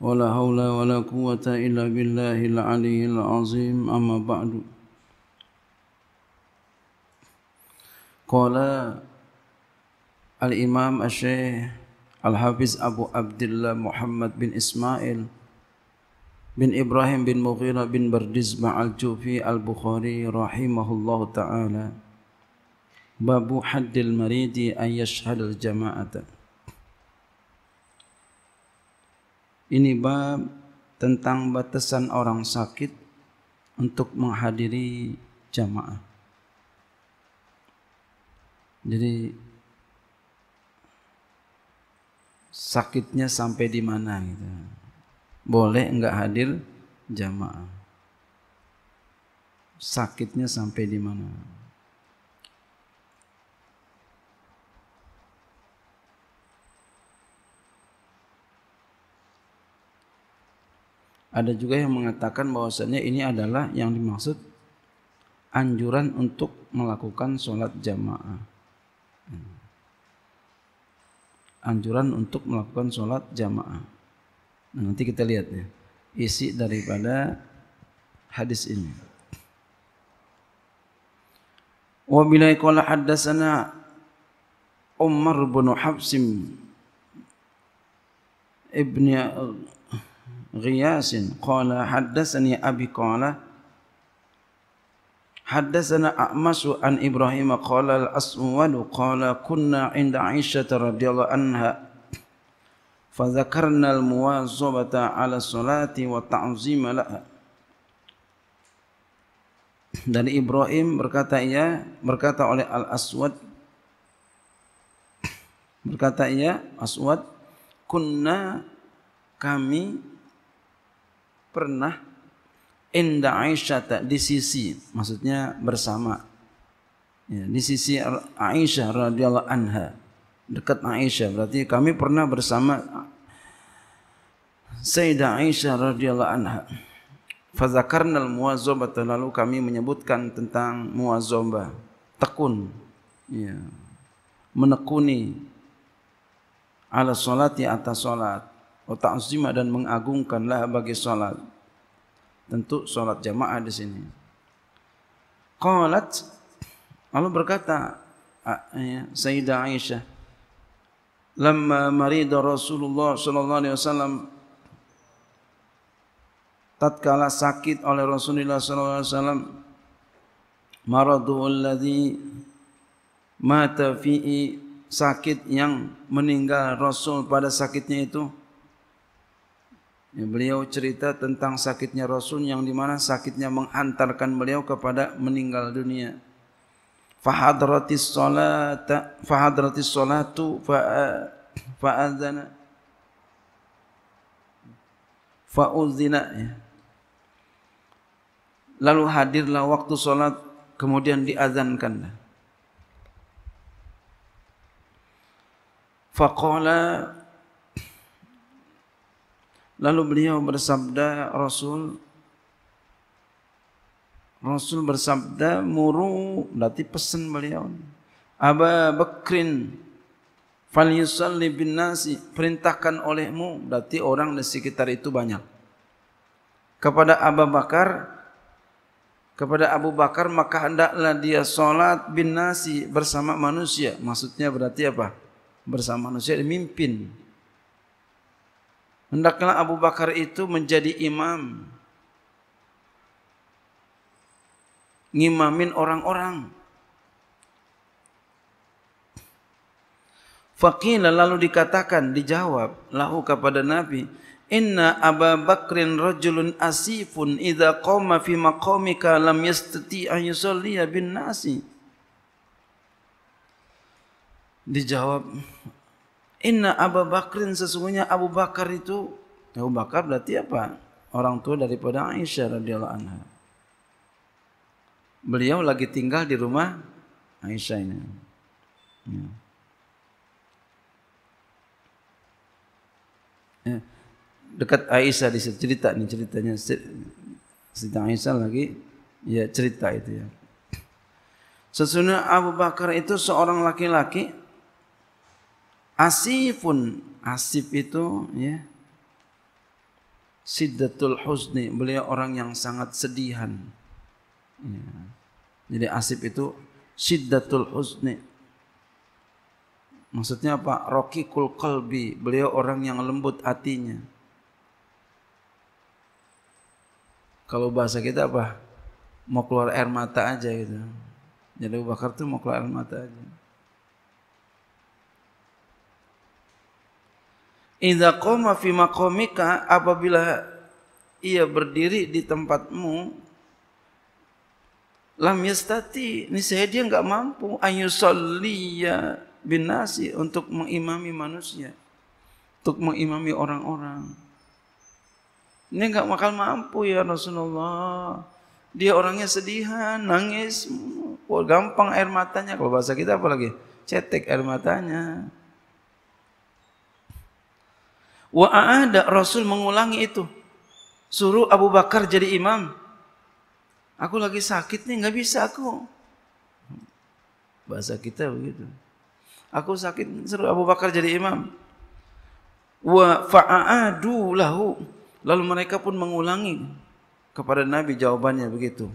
ولا حول ولا قوة إلا بالله العلي العظيم أما بعد قال الإمام الشيخ الحافظ أبو عبد الله محمد بن إسماعيل بن إبراهيم بن مغيرة بن برجز مع الجوفي البخاري رحمه الله تعالى باب حد المريض أن يشهد الجماعة Ini bab tentang batasan orang sakit untuk menghadiri jamaah. Jadi sakitnya sampai di mana gitu. Boleh enggak hadir jamaah. Sakitnya sampai di mana? ada juga yang mengatakan bahwasannya ini adalah yang dimaksud anjuran untuk melakukan sholat jamaah. Anjuran untuk melakukan sholat jamaah. Nah, nanti kita lihat ya isi daripada hadis ini. Wa bilai kola haddatsana Umar bin Hafsim ibni غياس قال حدثني أبي قال حدثنا أمس عن إبراهيم قال الأسود قال كنا عند عائشة رضي الله عنها فذكرنا المواظبة على الصلاة والتعظيم لها Dari Ibrahim berkata ia berkata oleh Al Aswad berkata ia Aswad kunna kami pernah inda Aisyah tak di sisi maksudnya bersama ya, di sisi Aisyah radhiyallahu anha dekat Aisyah berarti kami pernah bersama Sayyidah Aisyah radhiyallahu anha fazakarna al muazzabah lalu kami menyebutkan tentang muazzabah tekun ya menekuni ala salat ya atas salat wa ta'zima dan mengagungkanlah bagi salat. Tentu salat jamaah di sini. Qalat Allah berkata ya, Sayyidah Aisyah Lama marida Rasulullah sallallahu alaihi wasallam tatkala sakit oleh Rasulullah sallallahu alaihi wasallam maradu alladhi mata fi sakit yang meninggal Rasul pada sakitnya itu Ya, beliau cerita tentang sakitnya Rasul yang di mana sakitnya menghantarkan beliau kepada meninggal dunia. Fahadratis salata fahadratis salatu fa fa'adzana fa'udzina ya. Lalu hadirlah waktu salat kemudian diazankan. Faqala Lalu beliau bersabda Rasul Rasul bersabda muru berarti pesan beliau Aba Bakrin fal yusalli bin nasi perintahkan olehmu berarti orang di sekitar itu banyak kepada Abu Bakar kepada Abu Bakar maka hendaklah dia salat bin nasi bersama manusia maksudnya berarti apa bersama manusia dimimpin Hendaklah Abu Bakar itu menjadi imam. Ngimamin orang-orang. Faqila lalu dikatakan, dijawab lahu kepada Nabi. Inna Aba Bakrin rajulun asifun idza qama fi maqamika lam yastati an bin nasi. Dijawab Inna Abu Bakrin sesungguhnya Abu Bakar itu Abu Bakar berarti apa? Orang tua daripada Aisyah radhiyallahu anha. Beliau lagi tinggal di rumah Aisyah ini. Ya. ya. Dekat Aisyah di situ cerita nih ceritanya Siti Aisyah lagi ya cerita itu ya. Sesungguhnya Abu Bakar itu seorang laki-laki asifun asif itu ya siddatul husni beliau orang yang sangat sedihan ya. jadi asif itu siddatul husni maksudnya apa rokikul qalbi beliau orang yang lembut hatinya kalau bahasa kita apa mau keluar air mata aja gitu jadi bakar tuh mau keluar air mata aja Idza qoma fi maqamika apabila ia berdiri di tempatmu lam yastati ni saya dia enggak mampu ayusalliya binasi untuk mengimami manusia untuk mengimami orang-orang ini enggak bakal mampu ya Rasulullah dia orangnya sedihan nangis gampang air matanya kalau bahasa kita apalagi cetek air matanya Wa ada Rasul mengulangi itu. Suruh Abu Bakar jadi imam. Aku lagi sakit nih, enggak bisa aku. Bahasa kita begitu. Aku sakit suruh Abu Bakar jadi imam. Wa fa'adu lahu. Lalu mereka pun mengulangi kepada Nabi jawabannya begitu.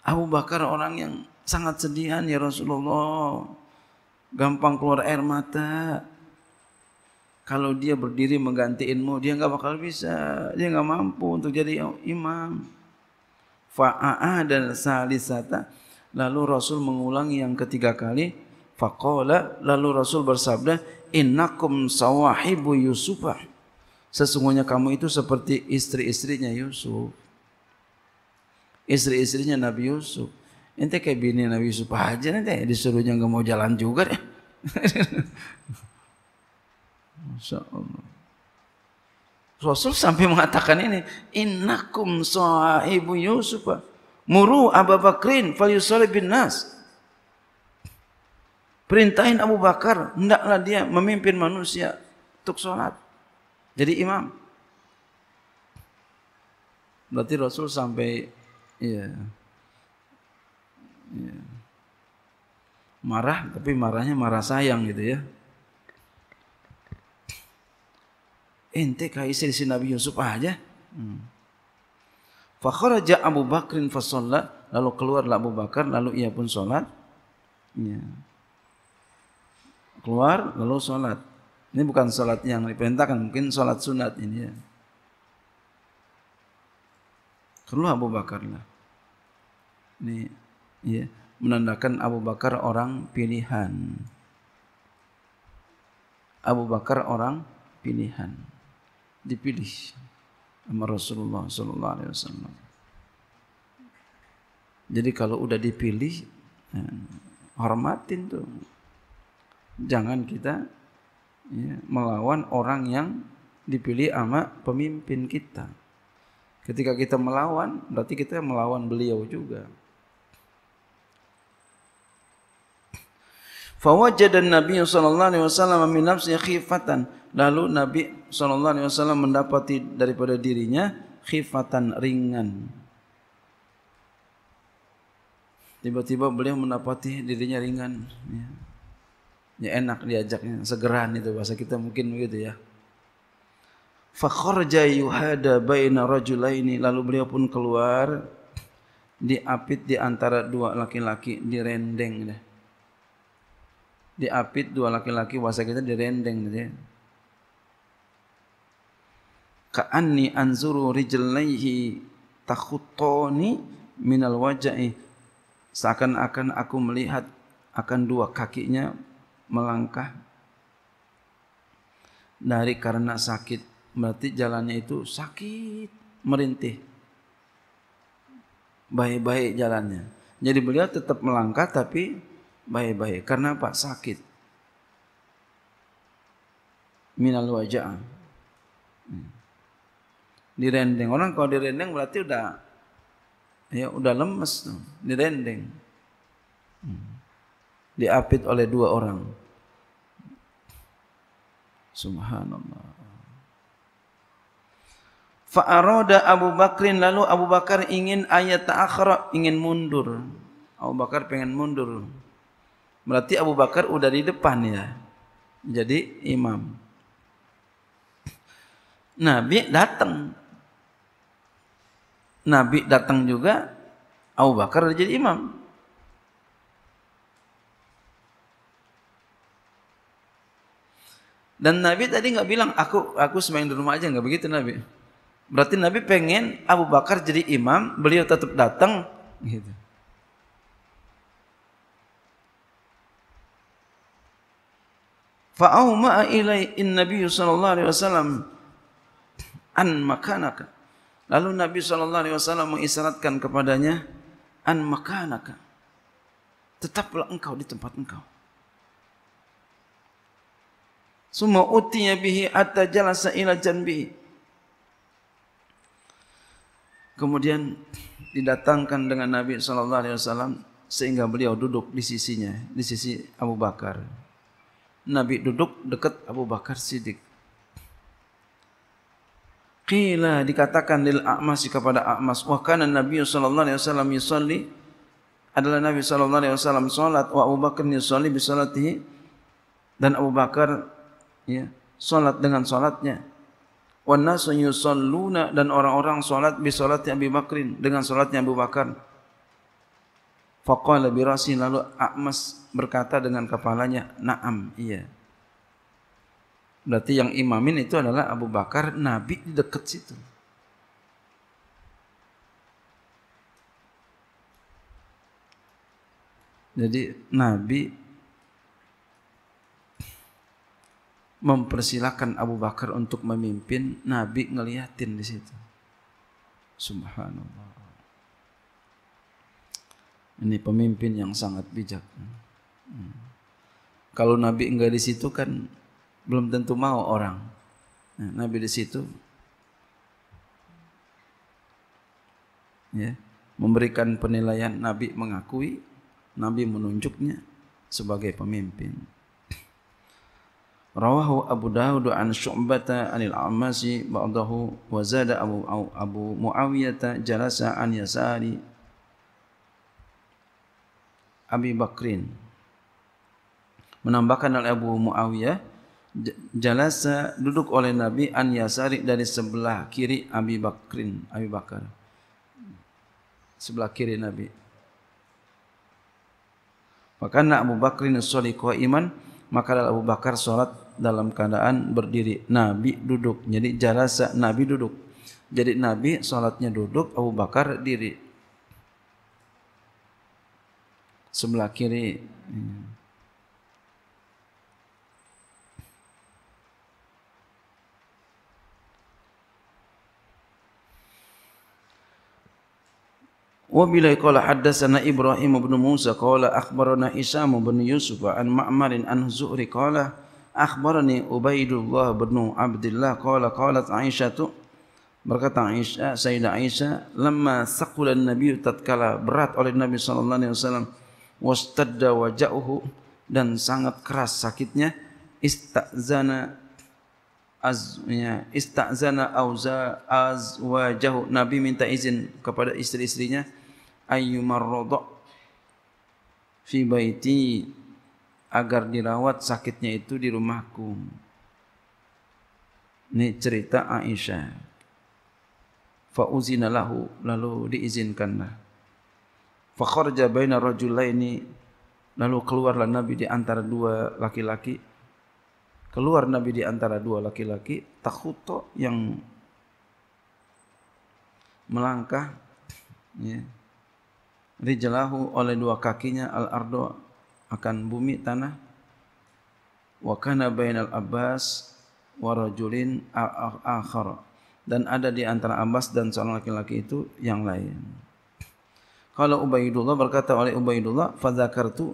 Abu Bakar orang yang sangat sedihan ya Rasulullah. Gampang keluar air mata. Kalau dia berdiri menggantiinmu, dia nggak bakal bisa. Dia nggak mampu untuk jadi imam. Fa'a'a dan salisata. Lalu Rasul mengulangi yang ketiga kali. Faqala. Lalu Rasul bersabda, Innakum sawahibu Yusufah. Sesungguhnya kamu itu seperti istri-istrinya Yusuf. Istri-istrinya Nabi Yusuf. Ente kayak bini Nabi Yusuf aja nanti disuruhnya nggak mau jalan juga deh. Masya Allah. Rasul sampai mengatakan ini, innakum sahibu Yusuf. Muru Abu Bakrin fal bin nas. Perintahin Abu Bakar, hendaklah dia memimpin manusia untuk sholat. Jadi imam. Berarti Rasul sampai ya, ya, marah, tapi marahnya marah sayang gitu ya. ente isi istri si Nabi Yusuf aja. Ah, hmm. aja Abu Bakrin fasolla, lalu keluarlah Abu Bakar, lalu ia pun solat. Ya. Keluar, lalu solat. Ini bukan solat yang diperintahkan, mungkin solat sunat ini. Ya. Keluar Abu Bakar lah. Ini ya, menandakan Abu Bakar orang pilihan. Abu Bakar orang pilihan. dipilih sama Rasulullah sallallahu alaihi wasallam. Jadi kalau udah dipilih eh, hormatin tuh. Jangan kita ya, melawan orang yang dipilih sama pemimpin kita. Ketika kita melawan, berarti kita melawan beliau juga. Fawajadan Nabi sallallahu alaihi wasallam min nafsi khifatan. Lalu Nabi sallallahu alaihi wasallam mendapati daripada dirinya khifatan ringan. Tiba-tiba beliau mendapati dirinya ringan. Ya. ya enak diajaknya, segeran itu bahasa kita mungkin begitu ya. Fa kharaja yuhada baina ini. lalu beliau pun keluar diapit diantara dua laki-laki direndeng deh diapit dua laki-laki wasa kita direndeng gitu. Ya. Ka'anni anzuru rijlaihi takhutoni minal wajahi seakan-akan aku melihat akan dua kakinya melangkah dari karena sakit berarti jalannya itu sakit merintih baik-baik jalannya jadi beliau tetap melangkah tapi baik-baik. Karena apa? Sakit. Minal wajah. Hmm. Dirending. Orang kalau dirending berarti sudah, ya sudah lemes tuh. Dirending. Hmm. Diapit oleh dua orang. Subhanallah. Fa'aroda Abu Bakrin lalu Abu Bakar ingin ayat ta'akhra ingin mundur. Abu Bakar pengen mundur. Berarti Abu Bakar sudah di depan ya. Jadi imam. Nabi datang. Nabi datang juga Abu Bakar udah jadi imam. Dan Nabi tadi enggak bilang aku aku semain di rumah aja enggak begitu Nabi. Berarti Nabi pengen Abu Bakar jadi imam, beliau tetap datang gitu. fa auma'a ilai in nabiy sallallahu alaihi wasallam an makanaka lalu nabi sallallahu alaihi wasallam mengisyaratkan kepadanya an makanaka tetaplah engkau di tempat engkau summa utiya bihi atta jalasa ila janbi kemudian didatangkan dengan nabi sallallahu alaihi wasallam sehingga beliau duduk di sisinya di sisi Abu Bakar Nabi duduk dekat Abu Bakar Siddiq. Qila dikatakan lil a'mas kepada a'mas wa kana Nabi sallallahu alaihi wasallam yusalli adalah Nabi sallallahu alaihi wasallam salat wa Abu Bakar yusalli bi salatihi dan Abu Bakar ya salat dengan salatnya wa nasu yusalluna dan orang-orang salat bi salati Abu Bakrin dengan salatnya Abu Bakar Faqala lebih rasi lalu Akmas berkata dengan kepalanya, "Na'am, iya." Berarti yang imamin itu adalah Abu Bakar, Nabi di dekat situ. Jadi Nabi mempersilakan Abu Bakar untuk memimpin, Nabi ngeliatin di situ. Subhanallah ini pemimpin yang sangat bijak. Hmm. Kalau Nabi enggak di situ kan belum tentu mau orang. Nabi di situ ya, memberikan penilaian Nabi mengakui Nabi menunjuknya sebagai pemimpin. Rawahu Abu Dawud an Syu'bata anil Ammasi ba'dahu wa zada Abu Abu Muawiyah jalasa an yasari Abi Bakrin. Menambahkan Al Abu Muawiyah, jalasa duduk oleh Nabi An Yasari dari sebelah kiri Abi Bakrin, Abi Bakar. Sebelah kiri Nabi. Maka nak Abu Bakrin soli iman, maka Abu Bakar solat dalam keadaan berdiri. Nabi duduk, jadi jalasa Nabi duduk. Jadi Nabi solatnya duduk, Abu Bakar diri sebelah kiri hmm. Wa bila qala haddatsana Ibrahim ibn Musa kala akhbarana Isam ibn Yusuf an Ma'mar an Zuhri qala akhbarani Ubaidullah ibn Abdullah kala qalat Aisyah berkata Aisyah Sayyidah Aisyah lama saqala Nabi tatkala berat oleh Nabi sallallahu alaihi wasallam wastadda wajahu dan sangat keras sakitnya istazana az ya istazana auza az wajahu nabi minta izin kepada istri-istrinya ayyumarradha fi baiti agar dirawat sakitnya itu di rumahku ini cerita Aisyah fa lalu diizinkanlah Fakharja baina ini lalu keluarlah Nabi di antara dua laki-laki. Keluar Nabi di antara dua laki-laki Takuto yang melangkah ya. Rijalahu oleh dua kakinya al-ardo akan bumi tanah. Wakana kana bainal Abbas Warajulin rajulin akhar. Dan ada di antara Abbas dan seorang laki-laki itu yang lain. Kalau Ubaidullah berkata oleh Ubaidullah, fadzakartu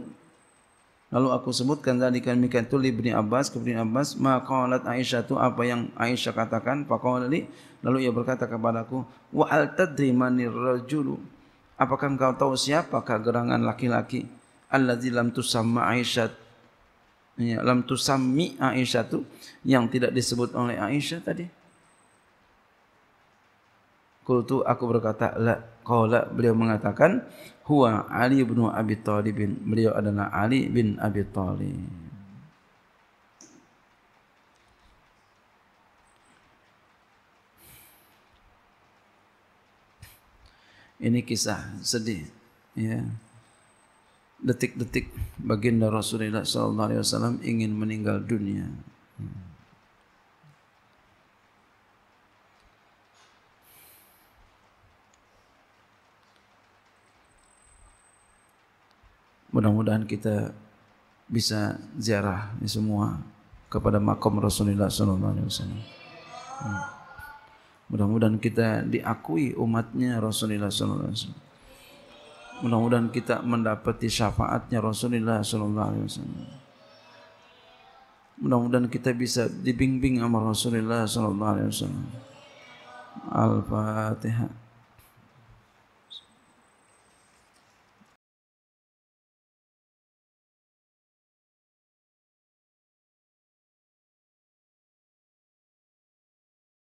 Lalu aku sebutkan tadi kan mikan tu Ibni Abbas kepada Abbas, Abbas maqalat Aisyah tu apa yang Aisyah katakan faqali lalu ia berkata kepadaku wa al tadri manir rajulu apakah engkau tahu siapa gerangan laki-laki allazi lam tusamma Aisyah ya lam tusammi Aisyah tu yang tidak disebut oleh Aisyah tadi tu aku berkata la Kaulah beliau mengatakan Hua Ali bin Abi Thalib. Beliau adalah Ali bin Abi Thalib. Ini kisah sedih ya. Detik-detik baginda Rasulullah SAW ingin meninggal dunia. Mudah-mudahan kita bisa ziarah ini semua kepada makam Rasulullah sallallahu alaihi wasallam. Hmm. Mudah-mudahan kita diakui umatnya Rasulullah sallallahu alaihi wasallam. Mudah-mudahan kita mendapati syafaatnya Rasulullah sallallahu alaihi wasallam. Mudah-mudahan kita bisa dibimbing sama Rasulullah sallallahu alaihi wasallam. Al-Fatihah.